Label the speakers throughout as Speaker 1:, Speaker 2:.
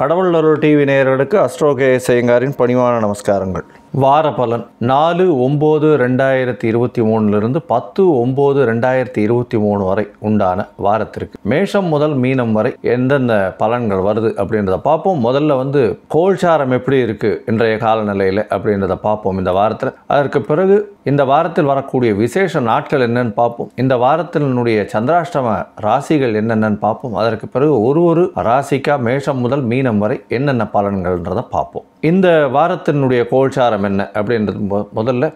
Speaker 1: கடவுள் அருள் டிவி நேயர்களுக்கு அஸ்ட்ரோகே செய்யங்காரின் பணிவான நமஸ்காரங்கள் வார பலன் நாலு ஒம்பது ரெண்டாயிரத்தி இருபத்தி மூணுலேருந்து பத்து ஒம்பது ரெண்டாயிரத்தி இருபத்தி மூணு வரை உண்டான வாரத்திற்கு மேஷம் முதல் மீனம் வரை எந்தெந்த பலன்கள் வருது அப்படின்றத பார்ப்போம் முதல்ல வந்து கோல்சாரம் எப்படி இருக்குது இன்றைய காலநிலையில் அப்படின்றத பார்ப்போம் இந்த வாரத்தில் அதற்கு பிறகு இந்த வாரத்தில் வரக்கூடிய விசேஷ நாட்கள் என்னென்னு பார்ப்போம் இந்த வாரத்தினுடைய சந்திராஷ்டம ராசிகள் என்னென்னு பார்ப்போம் அதற்கு பிறகு ஒரு ஒரு ராசிக்கா மேஷம் முதல் மீனம் வரை என்னென்ன பலன்கள்ன்றதை பார்ப்போம் இந்த வாரத்தினுடைய கோல்சாரம் என்ன அப்படின்றது முதல்ல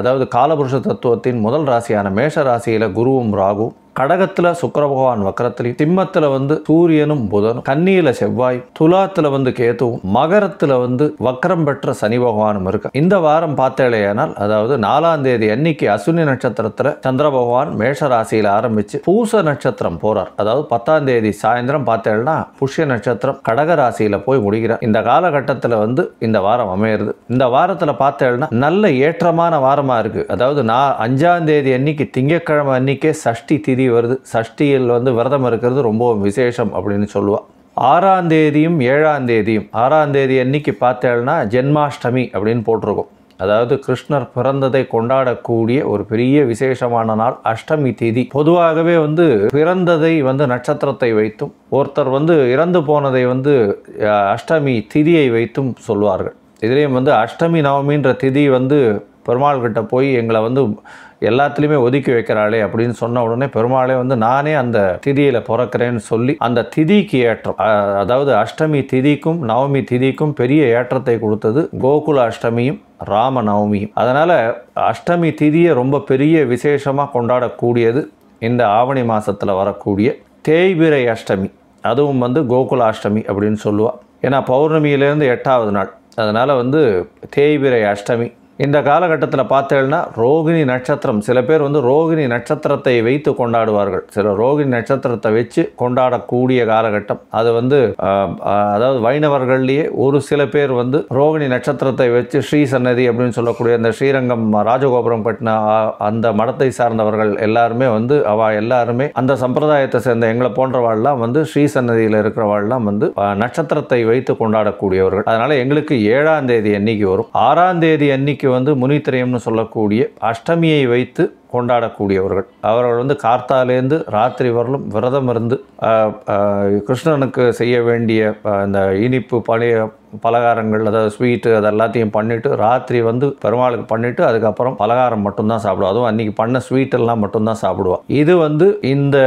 Speaker 1: அதாவது காலபுருஷ தத்துவத்தின் முதல் ராசியான மேஷ ராசியில் குருவும் ராகு கடகத்தில் சுக்கர பகவான் வக்கரத்திலையும் சிம்மத்தில் வந்து சூரியனும் புதனும் கன்னியில் செவ்வாய் துலாத்தில் வந்து கேத்துவும் மகரத்தில் வந்து வக்கரம் பெற்ற சனி பகவானும் இருக்க இந்த வாரம் பார்த்தேலையானால் அதாவது நாலாம் தேதி அன்னைக்கு அஸ்வினி நட்சத்திரத்தில் சந்திர பகவான் மேஷ ராசியில் ஆரம்பித்து பூச நட்சத்திரம் போறார் அதாவது பத்தாம் தேதி சாயந்தரம் பார்த்தேன்னா புஷ்ய நட்சத்திரம் கடக ராசியில் போய் முடிகிறார் இந்த காலகட்டத்தில் வந்து இந்த வாரம் அமையிறது இந்த வாரத்தில் பார்த்தேன்னா நல்ல ஏற்றமான முக்கியமான வாரமாக இருக்குது அதாவது நான் அஞ்சாந்தேதி அன்னைக்கு திங்கக்கிழமை அன்னைக்கே சஷ்டி திதி வருது சஷ்டியில் வந்து விரதம் இருக்கிறது ரொம்பவும் விசேஷம் அப்படின்னு சொல்லுவாள் ஆறாம் தேதியும் ஏழாம் தேதியும் ஆறாம் தேதி அன்னைக்கு பார்த்தேன்னா ஜென்மாஷ்டமி அப்படின்னு போட்டிருக்கோம் அதாவது கிருஷ்ணர் பிறந்ததை கொண்டாடக்கூடிய ஒரு பெரிய விசேஷமான நாள் அஷ்டமி தேதி பொதுவாகவே வந்து பிறந்ததை வந்து நட்சத்திரத்தை வைத்தும் ஒருத்தர் வந்து இறந்து போனதை வந்து அஷ்டமி திதியை வைத்தும் சொல்வார்கள் இதுலேயும் வந்து அஷ்டமி நவமின்ற திதி வந்து பெருமாள்கிட்ட போய் எங்களை வந்து எல்லாத்துலேயுமே ஒதுக்கி வைக்கிறாளே அப்படின்னு சொன்ன உடனே பெருமாளே வந்து நானே அந்த திதியில் பிறக்கிறேன்னு சொல்லி அந்த திதிக்கு ஏற்றம் அதாவது அஷ்டமி திதிக்கும் நவமி திதிக்கும் பெரிய ஏற்றத்தை கொடுத்தது கோகுல அஷ்டமியும் ராம நவமியும் அதனால் அஷ்டமி திதியை ரொம்ப பெரிய விசேஷமாக கொண்டாடக்கூடியது இந்த ஆவணி மாதத்தில் வரக்கூடிய தேய்பிரை அஷ்டமி அதுவும் வந்து கோகுல அஷ்டமி அப்படின்னு சொல்லுவாள் ஏன்னா பௌர்ணமியிலேருந்து எட்டாவது நாள் அதனால் வந்து தேய்பிரை அஷ்டமி இந்த காலகட்டத்தில் பார்த்தேன்னா ரோகிணி நட்சத்திரம் சில பேர் வந்து ரோகிணி நட்சத்திரத்தை வைத்து கொண்டாடுவார்கள் சில ரோகிணி நட்சத்திரத்தை வச்சு கொண்டாடக்கூடிய காலகட்டம் அது வந்து அதாவது வைணவர்கள்லேயே ஒரு சில பேர் வந்து ரோகிணி நட்சத்திரத்தை வச்சு ஸ்ரீ சன்னதி அப்படின்னு சொல்லக்கூடிய அந்த ஸ்ரீரங்கம் ராஜகோபுரம் கட்டின அந்த மடத்தை சார்ந்தவர்கள் எல்லாருமே வந்து அவ எல்லாருமே அந்த சம்பிரதாயத்தை சேர்ந்த எங்களை போன்றவாள்லாம் வந்து ஸ்ரீ சன்னதியில் இருக்கிறவாள்லாம் வந்து நட்சத்திரத்தை வைத்து கொண்டாடக்கூடியவர்கள் அதனால் எங்களுக்கு ஏழாம் தேதி எண்ணிக்கை வரும் ஆறாம் தேதி எண்ணிக்கை வந்து முனித்திரயம்னு சொல்லக்கூடிய அஷ்டமியை வைத்து கொண்டாடக்கூடியவர்கள் அவர்கள் வந்து கார்த்தாலேருந்து ராத்திரி வரலும் விரதம் இருந்து கிருஷ்ணனுக்கு செய்ய வேண்டிய இந்த இனிப்பு பழைய பலகாரங்கள் அதாவது ஸ்வீட்டு அது எல்லாத்தையும் பண்ணிவிட்டு ராத்திரி வந்து பெருமாளுக்கு பண்ணிவிட்டு அதுக்கப்புறம் பலகாரம் மட்டும்தான் சாப்பிடுவோம் அதுவும் அன்றைக்கி பண்ண ஸ்வீட்டெல்லாம் மட்டும்தான் சாப்பிடுவோம் இது வந்து இந்த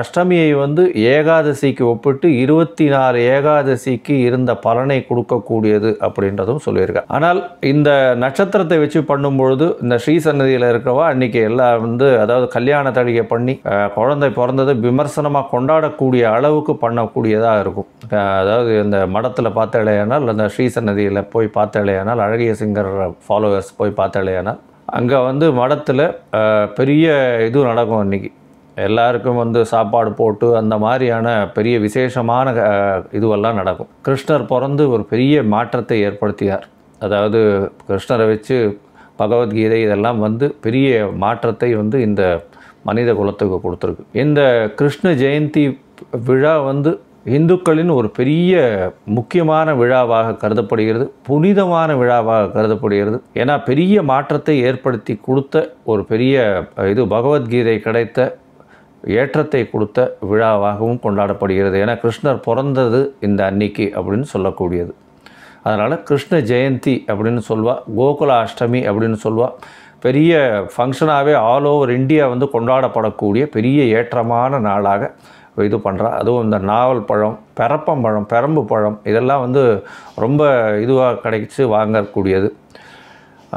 Speaker 1: அஷ்டமியை வந்து ஏகாதசிக்கு ஒப்பிட்டு இருபத்தி நாலு ஏகாதசிக்கு இருந்த பலனை கொடுக்கக்கூடியது அப்படின்றதும் சொல்லியிருக்கேன் ஆனால் இந்த நட்சத்திரத்தை வச்சு பண்ணும்பொழுது இந்த ஸ்ரீ சன்னதியில் இருக்கிறவா அன்றைக்கி இன்றைக்கி எல்லாம் வந்து அதாவது கல்யாண தழிகை பண்ணி குழந்தை பிறந்ததை விமர்சனமாக கொண்டாடக்கூடிய அளவுக்கு பண்ணக்கூடியதாக இருக்கும் அதாவது இந்த மடத்தில் இல்லையானால் அந்த ஸ்ரீசன்னதியில் போய் இல்லையானால் அழகிய சிங்கர் ஃபாலோவர்ஸ் போய் இல்லையானால் அங்கே வந்து மடத்தில் பெரிய இதுவும் நடக்கும் இன்றைக்கி எல்லாருக்கும் வந்து சாப்பாடு போட்டு அந்த மாதிரியான பெரிய விசேஷமான இதுவெல்லாம் நடக்கும் கிருஷ்ணர் பிறந்து ஒரு பெரிய மாற்றத்தை ஏற்படுத்தியார் அதாவது கிருஷ்ணரை வச்சு பகவத்கீதை இதெல்லாம் வந்து பெரிய மாற்றத்தை வந்து இந்த மனித குலத்துக்கு கொடுத்துருக்கு இந்த கிருஷ்ண ஜெயந்தி விழா வந்து இந்துக்களின் ஒரு பெரிய முக்கியமான விழாவாக கருதப்படுகிறது புனிதமான விழாவாக கருதப்படுகிறது ஏன்னா பெரிய மாற்றத்தை ஏற்படுத்தி கொடுத்த ஒரு பெரிய இது பகவத்கீதை கிடைத்த ஏற்றத்தை கொடுத்த விழாவாகவும் கொண்டாடப்படுகிறது ஏன்னா கிருஷ்ணர் பிறந்தது இந்த அன்னைக்கு அப்படின்னு சொல்லக்கூடியது அதனால் கிருஷ்ண ஜெயந்தி அப்படின்னு சொல்லுவாள் கோகுல அஷ்டமி அப்படின்னு சொல்லுவாள் பெரிய ஃபங்க்ஷனாகவே ஆல் ஓவர் இந்தியா வந்து கொண்டாடப்படக்கூடிய பெரிய ஏற்றமான நாளாக இது பண்ணுறா அதுவும் இந்த நாவல் பழம் பெரப்பம்பழம் பெரம்பு பழம் இதெல்லாம் வந்து ரொம்ப இதுவாக கிடைச்சி வாங்கக்கூடியது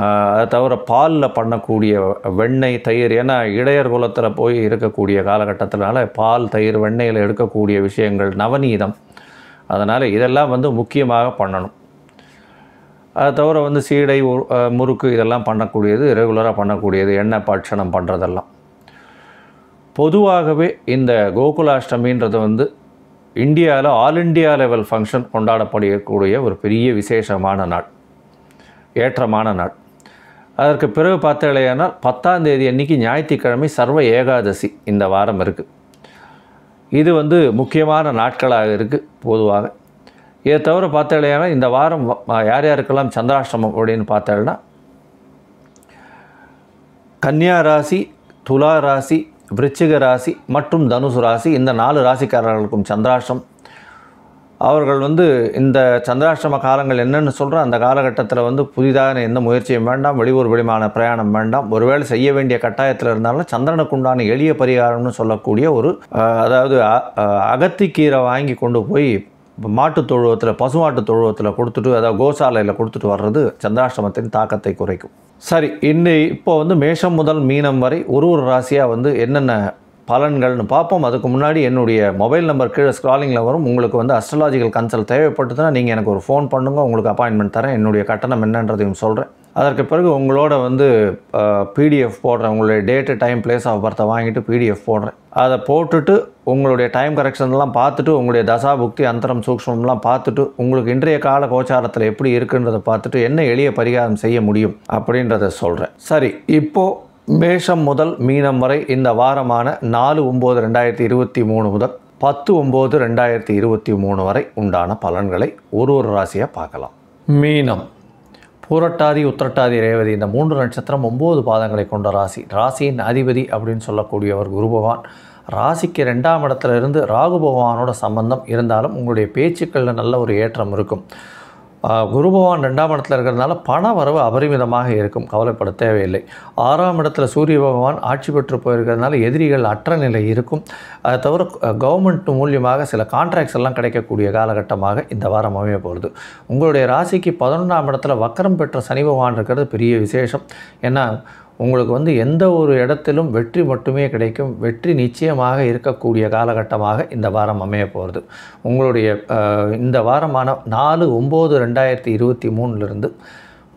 Speaker 1: அதை தவிர பாலில் பண்ணக்கூடிய வெண்ணெய் தயிர் ஏன்னா இடையர் குலத்தில் போய் இருக்கக்கூடிய காலகட்டத்தினால பால் தயிர் வெண்ணெயில் எடுக்கக்கூடிய விஷயங்கள் நவநீதம் அதனால் இதெல்லாம் வந்து முக்கியமாக பண்ணணும் அதை தவிர வந்து சீடை முறுக்கு இதெல்லாம் பண்ணக்கூடியது ரெகுலராக பண்ணக்கூடியது எண்ணெய் பாட்சணம் பண்ணுறதெல்லாம் பொதுவாகவே இந்த கோகுலாஷ்டமின்றது வந்து இந்தியாவில் ஆல் இண்டியா லெவல் ஃபங்க்ஷன் கொண்டாடப்படக்கூடிய ஒரு பெரிய விசேஷமான நாள் ஏற்றமான நாள் அதற்கு பிறகு பார்த்தீங்களேனால் பத்தாம் தேதி அன்றைக்கி ஞாயிற்றுக்கிழமை சர்வ ஏகாதசி இந்த வாரம் இருக்குது இது வந்து முக்கியமான நாட்களாக இருக்குது பொதுவாக இதை தவிர பார்த்தாலேயா இந்த வாரம் யார் யாருக்கெல்லாம் சந்திராஷ்டிரமம் அப்படின்னு பார்த்தாள்னா கன்னியா ராசி துலா ராசி விருச்சிக ராசி மற்றும் தனுசு ராசி இந்த நாலு ராசிக்காரர்களுக்கும் சந்திராஷ்டம் அவர்கள் வந்து இந்த சந்திராஷ்டிரம காலங்கள் என்னென்னு சொல்கிறோம் அந்த காலகட்டத்தில் வந்து புதிதாக எந்த முயற்சியும் வேண்டாம் வெளியூர் வெளிமான பிரயாணம் வேண்டாம் ஒருவேளை செய்ய வேண்டிய கட்டாயத்தில் இருந்தாலும் சந்திரனுக்குண்டான எளிய பரிகாரம்னு சொல்லக்கூடிய ஒரு அதாவது அகத்திக்கீரை வாங்கி கொண்டு போய் இப்போ மாட்டு தொழுவத்தில் பசுமாட்டு தொழுவத்தில் கொடுத்துட்டு அதாவது கோசாலையில் கொடுத்துட்டு வர்றது சந்திராஷ்டமத்தின் தாக்கத்தை குறைக்கும் சரி இன்னை இப்போ வந்து மேஷம் முதல் மீனம் வரை ஒரு ஒரு ராசியாக வந்து என்னென்ன பலன்கள்னு பார்ப்போம் அதுக்கு முன்னாடி என்னுடைய மொபைல் நம்பர் கீழே ஸ்க்ராலிங்கில் வரும் உங்களுக்கு வந்து அஸ்ட்ராலாஜிக்கல் கன்சல்ட் தேவைப்பட்டதுன்னா நீங்கள் எனக்கு ஒரு ஃபோன் பண்ணுங்கள் உங்களுக்கு அப்பாயின்மெண்ட் தரேன் என்னுடைய கட்டணம் என்னன்றதையும் சொல்கிறேன் அதற்கு பிறகு உங்களோட வந்து பிடிஎஃப் போடுறேன் உங்களுடைய டேட்டு டைம் பிளேஸ் ஆஃப் பர்த்தை வாங்கிட்டு பிடிஎஃப் போடுறேன் அதை போட்டுட்டு உங்களுடைய டைம் கரெக்ஷன்லாம் பார்த்துட்டு உங்களுடைய தசா புக்தி அந்தரம் சூக்ஷ்மம்லாம் பார்த்துட்டு உங்களுக்கு இன்றைய கால கோச்சாரத்தில் எப்படி இருக்குன்றதை பார்த்துட்டு என்ன எளிய பரிகாரம் செய்ய முடியும் அப்படின்றத சொல்கிறேன் சரி இப்போது மேஷம் முதல் மீனம் வரை இந்த வாரமான நாலு ஒம்பது ரெண்டாயிரத்தி இருபத்தி மூணு முதல் பத்து ஒம்பது ரெண்டாயிரத்தி இருபத்தி மூணு வரை உண்டான பலன்களை ஒரு ஒரு ராசியாக பார்க்கலாம் மீனம் பூரட்டாதி உத்திரட்டாதி ரேவதி இந்த மூன்று நட்சத்திரம் ஒம்பது பாதங்களை கொண்ட ராசி ராசியின் அதிபதி அப்படின்னு சொல்லக்கூடியவர் குரு பகவான் ராசிக்கு ரெண்டாம் இடத்துல இருந்து ராகு பகவானோட சம்பந்தம் இருந்தாலும் உங்களுடைய பேச்சுக்களில் நல்ல ஒரு ஏற்றம் இருக்கும் குரு பகவான் ரெண்டாம் இடத்துல இருக்கிறதுனால பண வரவு அபரிமிதமாக இருக்கும் கவலைப்பட தேவையில்லை ஆறாம் இடத்துல சூரிய பகவான் ஆட்சி பெற்று போயிருக்கிறதுனால எதிரிகள் அற்ற நிலை இருக்கும் அதை தவிர கவர்மெண்ட் மூலியமாக சில கான்ட்ராக்ட்ஸ் எல்லாம் கிடைக்கக்கூடிய காலகட்டமாக இந்த வாரம் அமைய போகிறது உங்களுடைய ராசிக்கு பதினொன்றாம் இடத்துல வக்கரம் பெற்ற சனி பகவான் இருக்கிறது பெரிய விசேஷம் ஏன்னா உங்களுக்கு வந்து எந்த ஒரு இடத்திலும் வெற்றி மட்டுமே கிடைக்கும் வெற்றி நிச்சயமாக இருக்கக்கூடிய காலகட்டமாக இந்த வாரம் அமைய போகிறது உங்களுடைய இந்த வாரமான நாலு ஒம்பது ரெண்டாயிரத்தி இருபத்தி மூணுலேருந்து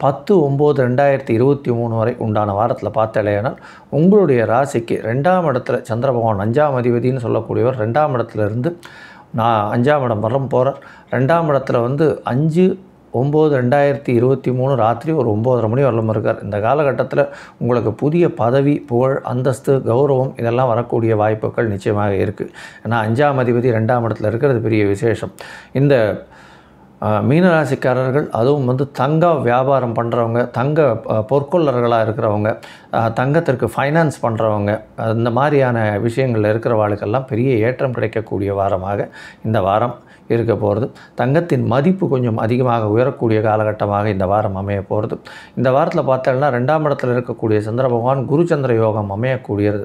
Speaker 1: பத்து ஒம்பது ரெண்டாயிரத்தி இருபத்தி மூணு வரை உண்டான வாரத்தில் பார்த்தாலேனால் உங்களுடைய ராசிக்கு ரெண்டாம் இடத்துல சந்திர பகவான் அஞ்சாம் அதிபதினு சொல்லக்கூடியவர் ரெண்டாம் இடத்துலேருந்து நான் அஞ்சாம் இடம் வரம் போகிறார் ரெண்டாம் இடத்துல வந்து அஞ்சு ஒம்பது ரெண்டாயிரத்தி இருபத்தி மூணு ராத்திரி ஒரு ஒம்போதரை மணி வரலும் இருக்கார் இந்த காலகட்டத்தில் உங்களுக்கு புதிய பதவி புகழ் அந்தஸ்து கௌரவம் இதெல்லாம் வரக்கூடிய வாய்ப்புகள் நிச்சயமாக இருக்குது ஏன்னா அஞ்சாம் அதிபதி ரெண்டாம் இடத்துல இருக்கிறது பெரிய விசேஷம் இந்த மீனராசிக்காரர்கள் அதுவும் வந்து தங்க வியாபாரம் பண்ணுறவங்க தங்க பொற்கொள்ளர்களாக இருக்கிறவங்க தங்கத்திற்கு ஃபைனான்ஸ் பண்ணுறவங்க இந்த மாதிரியான விஷயங்கள் வாழ்க்கெல்லாம் பெரிய ஏற்றம் கிடைக்கக்கூடிய வாரமாக இந்த வாரம் இருக்க போகிறது தங்கத்தின் மதிப்பு கொஞ்சம் அதிகமாக உயரக்கூடிய காலகட்டமாக இந்த வாரம் அமைய போகிறது இந்த வாரத்தில் பார்த்தோம்னா ரெண்டாம் இடத்தில் இருக்கக்கூடிய சந்திர பகவான் குருச்சந்திர யோகம் அமையக்கூடியது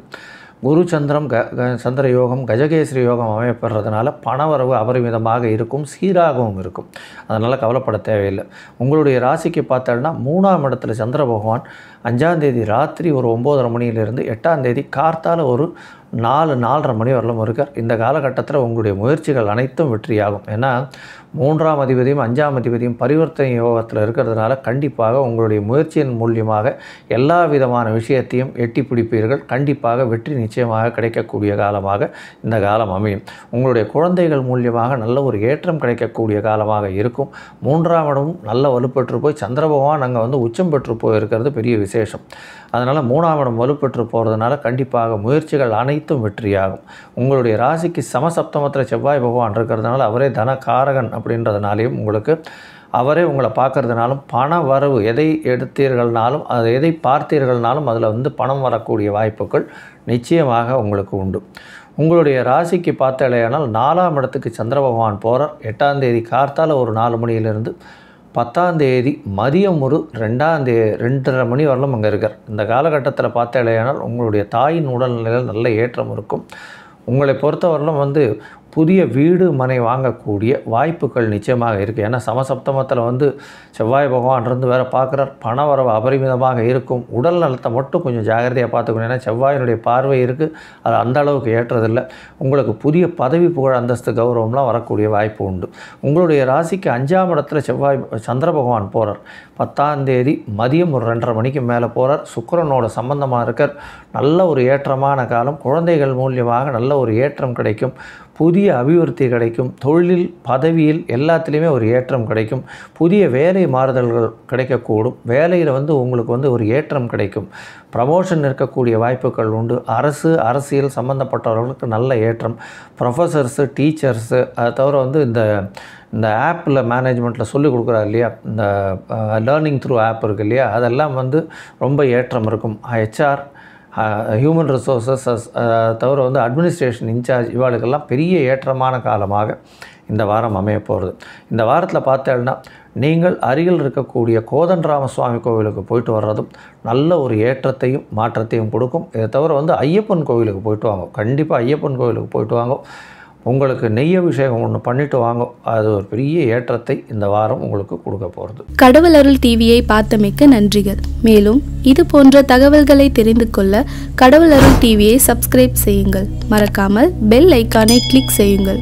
Speaker 1: குரு சந்திரம் க சந்திர யோகம் கஜகேசரி யோகம் அமையப்படுறதுனால பணவரவு அபரிமிதமாக இருக்கும் சீராகவும் இருக்கும் அதனால் கவலைப்பட தேவையில்லை உங்களுடைய ராசிக்கு பார்த்தோம்னா மூணாம் இடத்துல சந்திர பகவான் அஞ்சாந்தேதி ராத்திரி ஒரு ஒம்போதரை மணியிலிருந்து எட்டாம் தேதி கார்த்தால் ஒரு நாலு நாலரை மணி வரலும் இருக்கார் இந்த காலகட்டத்தில் உங்களுடைய முயற்சிகள் அனைத்தும் வெற்றியாகும் ஏன்னா மூன்றாம் அதிபதியும் அஞ்சாம் அதிபதியும் பரிவர்த்தனை யோகத்தில் இருக்கிறதுனால கண்டிப்பாக உங்களுடைய முயற்சியின் மூலியமாக எல்லா விதமான விஷயத்தையும் எட்டி பிடிப்பீர்கள் கண்டிப்பாக வெற்றி நிச்சயமாக கிடைக்கக்கூடிய காலமாக இந்த காலம் அமையும் உங்களுடைய குழந்தைகள் மூலியமாக நல்ல ஒரு ஏற்றம் கிடைக்கக்கூடிய காலமாக இருக்கும் மூன்றாம் இடமும் நல்ல வலுப்பெற்று போய் சந்திரபகவான் அங்கே வந்து உச்சம் பெற்று போயிருக்கிறது பெரிய விசேஷம் அதனால் மூணாம் இடம் வலுப்பெற்று போகிறதுனால கண்டிப்பாக முயற்சிகள் அனைத்தும் வெற்றியாகும் உங்களுடைய ராசிக்கு சமசப்தமத்தில் செவ்வாய் பகவான் இருக்கிறதுனால அவரே தன காரகன் அப்படின்றதுனாலையும் உங்களுக்கு அவரே உங்களை பார்க்கறதுனாலும் பண வரவு எதை எடுத்தீர்கள்னாலும் அது எதை பார்த்தீர்கள்னாலும் அதில் வந்து பணம் வரக்கூடிய வாய்ப்புகள் நிச்சயமாக உங்களுக்கு உண்டு உங்களுடைய ராசிக்கு பார்த்தாலேயானால் நாலாம் இடத்துக்கு சந்திர பகவான் போகிறார் எட்டாம் தேதி கார்த்தால் ஒரு நாலு மணியிலிருந்து பத்தாந்தேதி மதியம் ஒரு ரெண்டாந்தே ரெண்டரை மணி வரலும் அங்கே இருக்கார் இந்த காலகட்டத்தில் பார்த்தாலேயானால் உங்களுடைய தாயின் உடல்நிலையில் நல்ல ஏற்றம் இருக்கும் உங்களை பொறுத்தவரையிலும் வந்து புதிய வீடு மனை வாங்கக்கூடிய வாய்ப்புகள் நிச்சயமாக இருக்குது ஏன்னா சமசப்தமத்தில் வந்து செவ்வாய் பகவான் இருந்து வேறு பார்க்குறார் பண வரவு அபரிமிதமாக இருக்கும் உடல் நலத்தை மட்டும் கொஞ்சம் ஜாகிரதையாக பார்த்துக்கணும் ஏன்னா செவ்வாயினுடைய பார்வை இருக்குது அது அந்த அளவுக்கு ஏற்றதில்லை உங்களுக்கு புதிய பதவி புகழ் அந்தஸ்து கௌரவம்லாம் வரக்கூடிய வாய்ப்பு உண்டு உங்களுடைய ராசிக்கு அஞ்சாம் இடத்துல செவ்வாய் சந்திர பகவான் போகிறார் பத்தாம் தேதி மதியம் ஒரு ரெண்டரை மணிக்கு மேலே போகிறார் சுக்கரனோட சம்பந்தமாக இருக்கார் நல்ல ஒரு ஏற்றமான காலம் குழந்தைகள் மூலியமாக நல்ல ஒரு ஏற்றம் கிடைக்கும் புதிய அபிவிருத்தி கிடைக்கும் தொழிலில் பதவியில் எல்லாத்துலேயுமே ஒரு ஏற்றம் கிடைக்கும் புதிய வேலை மாறுதல்கள் கிடைக்கக்கூடும் வேலையில் வந்து உங்களுக்கு வந்து ஒரு ஏற்றம் கிடைக்கும் ப்ரமோஷன் இருக்கக்கூடிய வாய்ப்புகள் உண்டு அரசு அரசியல் சம்மந்தப்பட்டவர்களுக்கு நல்ல ஏற்றம் ப்ரொஃபஸர்ஸு டீச்சர்ஸு அதை தவிர வந்து இந்த இந்த ஆப்பில் மேனேஜ்மெண்ட்டில் சொல்லிக் கொடுக்குறா இல்லையா இந்த லேர்னிங் த்ரூ ஆப் இருக்குது இல்லையா அதெல்லாம் வந்து ரொம்ப ஏற்றம் இருக்கும் ஹெச்ஆர் ஹியூமன் ரிசோர்ஸஸ் தவிர வந்து அட்மினிஸ்ட்ரேஷன் இன்சார்ஜ் இவாளுக்கெல்லாம் பெரிய ஏற்றமான காலமாக இந்த வாரம் அமைய போகிறது இந்த வாரத்தில் பார்த்தேன்னா நீங்கள் அருகில் இருக்கக்கூடிய கோதன் ராமசுவாமி கோவிலுக்கு போயிட்டு வர்றதும் நல்ல ஒரு ஏற்றத்தையும் மாற்றத்தையும் கொடுக்கும் இதை தவிர வந்து ஐயப்பன் கோவிலுக்கு போயிட்டு வாங்க கண்டிப்பாக ஐயப்பன் கோவிலுக்கு போயிட்டு வாங்க உங்களுக்கு நெய் அபிஷேகம் ஒன்று பண்ணிட்டு வாங்க அது ஒரு பெரிய ஏற்றத்தை இந்த வாரம் உங்களுக்கு கொடுக்க போகிறது கடவுள் அருள் டிவியை பார்த்தமைக்க நன்றிகள் மேலும் இது போன்ற தகவல்களை தெரிந்து கொள்ள கடவுள் அருள் டிவியை சப்ஸ்கிரைப் செய்யுங்கள் மறக்காமல் பெல் ஐக்கானை கிளிக் செய்யுங்கள்